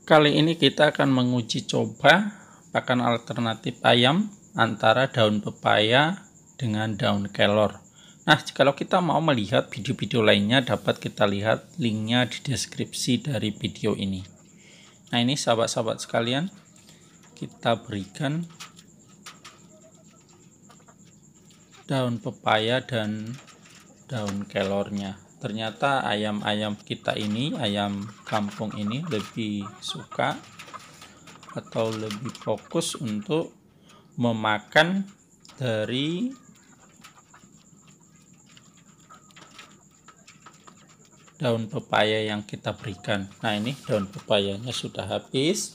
Kali ini kita akan menguji coba pakan alternatif ayam antara daun pepaya dengan daun kelor. Nah, kalau kita mau melihat video-video lainnya dapat kita lihat linknya di deskripsi dari video ini. Nah, ini sahabat-sahabat sekalian, kita berikan daun pepaya dan daun kelornya ternyata ayam-ayam kita ini ayam kampung ini lebih suka atau lebih fokus untuk memakan dari daun pepaya yang kita berikan. Nah, ini daun pepayanya sudah habis,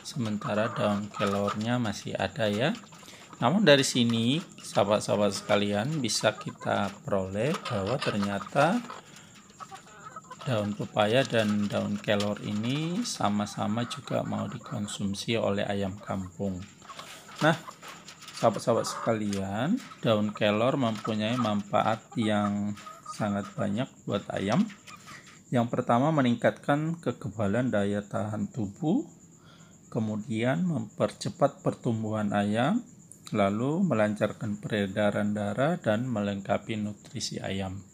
sementara daun kelornya masih ada ya. Namun dari sini, sahabat-sahabat sekalian bisa kita peroleh bahwa ternyata daun pepaya dan daun kelor ini sama-sama juga mau dikonsumsi oleh ayam kampung. Nah, sahabat-sahabat sekalian, daun kelor mempunyai manfaat yang sangat banyak buat ayam. Yang pertama meningkatkan kekebalan daya tahan tubuh, kemudian mempercepat pertumbuhan ayam, lalu melancarkan peredaran darah dan melengkapi nutrisi ayam.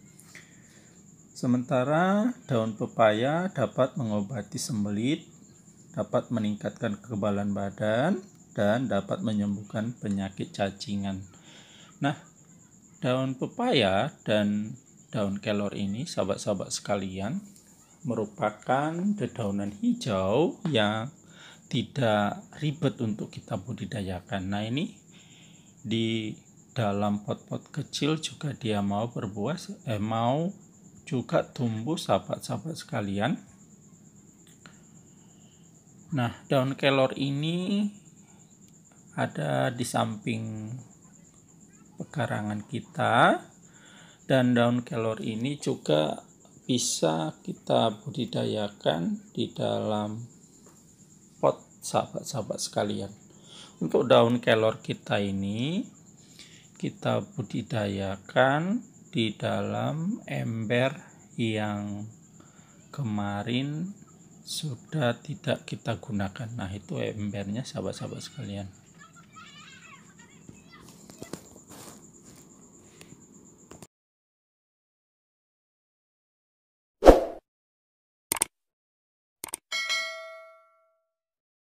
Sementara daun pepaya dapat mengobati sembelit, dapat meningkatkan kekebalan badan, dan dapat menyembuhkan penyakit cacingan. Nah, daun pepaya dan daun kelor ini, sahabat-sahabat sekalian, merupakan dedaunan hijau yang tidak ribet untuk kita budidayakan. Nah, ini di dalam pot-pot kecil juga dia mau berbuah eh, mau juga tumbuh sahabat-sahabat sekalian. Nah, daun kelor ini ada di samping pekarangan kita dan daun kelor ini juga bisa kita budidayakan di dalam pot sahabat-sahabat sekalian. Untuk daun kelor kita ini kita budidayakan di dalam ember yang kemarin sudah tidak kita gunakan. Nah, itu embernya sahabat-sahabat sekalian.